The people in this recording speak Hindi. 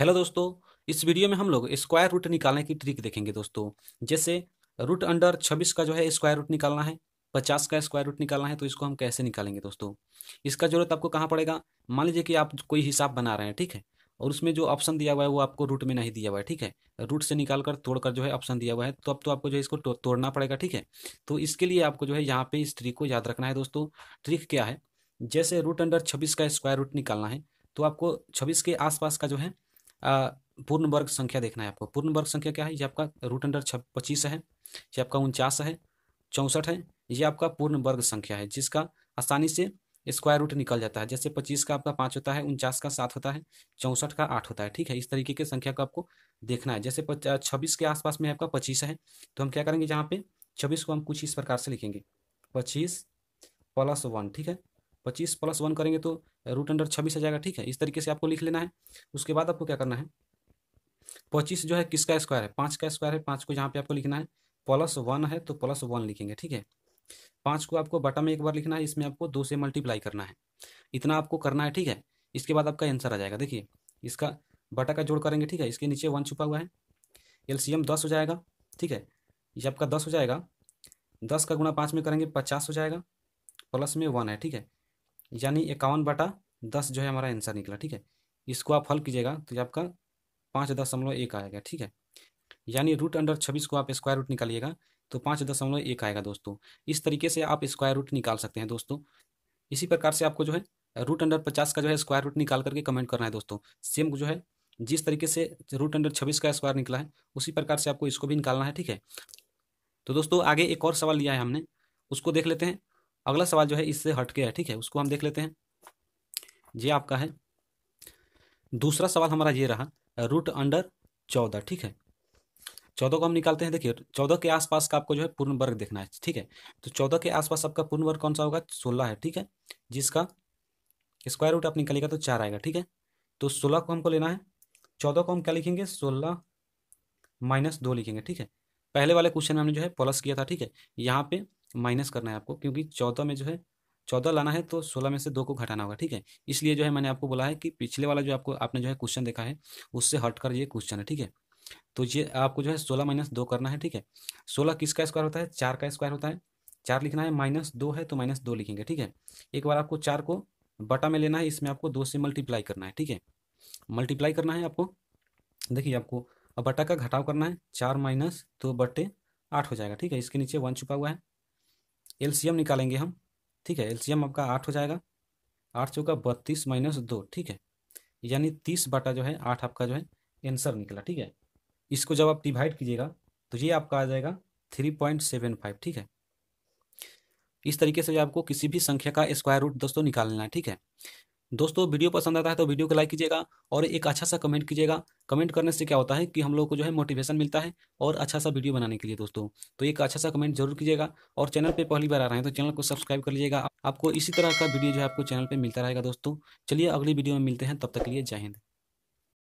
हेलो दोस्तों इस वीडियो में हम लोग स्क्वायर रूट निकालने की ट्रिक देखेंगे दोस्तों जैसे रूट अंडर छब्बीस का जो है स्क्वायर रूट निकालना है पचास का स्क्वायर रूट निकालना है तो इसको हम कैसे निकालेंगे दोस्तों इसका जरूरत आपको कहाँ पड़ेगा मान लीजिए कि आप कोई हिसाब बना रहे हैं ठीक है और उसमें जो ऑप्शन दिया हुआ है वो आपको रूट में नहीं दिया हुआ है ठीक है रूट से निकाल कर तोड़ कर जो है ऑप्शन दिया हुआ है तो अब तो आपको जो है इसको तो तोड़ना पड़ेगा ठीक है तो इसके लिए आपको जो है यहाँ पे इस ट्रिक को याद रखना है दोस्तों ट्रिक क्या है जैसे रूट अंडर छब्बीस का स्क्वायर रूट निकालना है तो आपको छब्बीस के आसपास का जो है पूर्ण वर्ग संख्या देखना है आपको पूर्ण वर्ग संख्या क्या है ये आपका रूट अंडर छ पच्चीस है ये आपका उनचास है चौंसठ है ये आपका पूर्ण वर्ग संख्या है जिसका आसानी से स्क्वायर रूट निकल जाता है जैसे पच्चीस का आपका पाँच होता है उनचास का सात होता है चौंसठ का आठ होता है ठीक है इस तरीके की संख्या को आपको देखना है जैसे छब्बीस के आसपास में आपका पच्चीस है तो हम क्या करेंगे जहाँ पे छब्बीस को हम कुछ इस प्रकार से लिखेंगे पच्चीस प्लस वन ठीक है पच्चीस प्लस वन करेंगे तो रूट अंडर छब्बीस आ जाएगा ठीक है इस तरीके से आपको लिख लेना है उसके बाद आपको क्या करना है पच्चीस जो है किसका स्क्वायर है पाँच का स्क्वायर है पाँच को यहाँ पे आपको लिखना है प्लस वन है तो प्लस वन लिखेंगे ठीक है पाँच को आपको बटा में एक बार लिखना है इसमें आपको दो से मल्टीप्लाई करना है इतना आपको करना है ठीक है इसके बाद आपका आंसर आ जाएगा देखिए इसका बटा का जोड़ करेंगे ठीक है इसके नीचे वन छुपा हुआ है एलसीएम दस हो जाएगा ठीक है ये आपका दस हो जाएगा दस का गुणा पाँच में करेंगे पचास हो जाएगा प्लस में वन है ठीक है यानी इक्यावन बटा दस जो है हमारा आंसर निकला ठीक है इसको आप हल कीजिएगा तो आपका पाँच दशमलव एक आएगा ठीक है यानी रूट अंडर छब्बीस को आप स्क्वायर रूट निकालिएगा तो पाँच दशमलव एक आएगा दोस्तों इस तरीके से आप स्क्वायर रूट निकाल सकते हैं दोस्तों इसी प्रकार से आपको जो है रूट अंडर पचास का जो है स्क्वायर रूट निकाल करके कमेंट करना है दोस्तों सेम जो है जिस तरीके से रूट अंडर छब्बीस का स्क्वायर निकला है उसी प्रकार से आपको इसको भी निकालना है ठीक है तो दोस्तों आगे एक और सवाल लिया है हमने उसको देख लेते हैं अगला सवाल जो है इससे हटके है ठीक है उसको हम देख लेते हैं ये आपका है दूसरा सवाल हमारा ये रहा रूट अंडर चौदह ठीक है चौदह को हम निकालते हैं देखिए चौदह के आसपास का आपको जो है पूर्ण वर्ग देखना है ठीक है तो चौदह के आसपास आपका पूर्ण वर्ग कौन सा होगा सोलह है ठीक है जिसका स्क्वायर रूट आप निकालेगा तो चार आएगा ठीक है तो सोलह को हमको लेना है चौदह को हम क्या लिखेंगे सोलह माइनस दो लिखेंगे ठीक है पहले वाले क्वेश्चन में हमने जो है प्लस किया था ठीक है यहाँ पे माइनस करना है आपको क्योंकि चौदह में जो है चौदह लाना है तो सोलह में से दो को घटाना होगा ठीक है इसलिए जो है मैंने आपको बोला है कि पिछले वाला जो आपको आपने जो है क्वेश्चन देखा है उससे हटकर ये क्वेश्चन है ठीक है तो ये आपको जो है सोलह माइनस दो करना है ठीक है सोलह किसका स्क्वायर होता है चार का स्क्वायर होता है चार लिखना है माइनस दो है तो माइनस दो लिखेंगे ठीक है एक बार आपको चार को बटा में लेना है इसमें आपको दो से मल्टीप्लाई करना है ठीक है मल्टीप्लाई करना है आपको देखिए आपको अब बटा का घटाव करना है चार माइनस दो बटे आठ हो जाएगा ठीक है इसके नीचे वन छुपा हुआ है एलसीएम निकालेंगे हम ठीक है एलसीएम आपका आठ हो जाएगा आठ चौका बत्तीस माइनस दो ठीक है यानी तीस बाटा जो है आठ आपका जो है आंसर निकला ठीक है इसको जब आप डिवाइड कीजिएगा तो ये आपका आ जाएगा थ्री पॉइंट सेवन फाइव ठीक है इस तरीके से आपको किसी भी संख्या का स्क्वायर रूट दोस्तों निकालना है ठीक है दोस्तों वीडियो पसंद आता है तो वीडियो को लाइक कीजिएगा और एक अच्छा सा कमेंट कीजिएगा कमेंट करने से क्या होता है कि हम लोग को जो है मोटिवेशन मिलता है और अच्छा सा वीडियो बनाने के लिए दोस्तों तो एक अच्छा सा कमेंट जरूर कीजिएगा और चैनल पर पहली बार आ रहे हैं तो चैनल को सब्सक्राइब कर लीजिएगा आपको इसी तरह का वीडियो जो है आपको चैनल पर मिलता रहेगा दोस्तों चलिए अगली वीडियो में मिलते हैं तब तक के लिए जय हिंद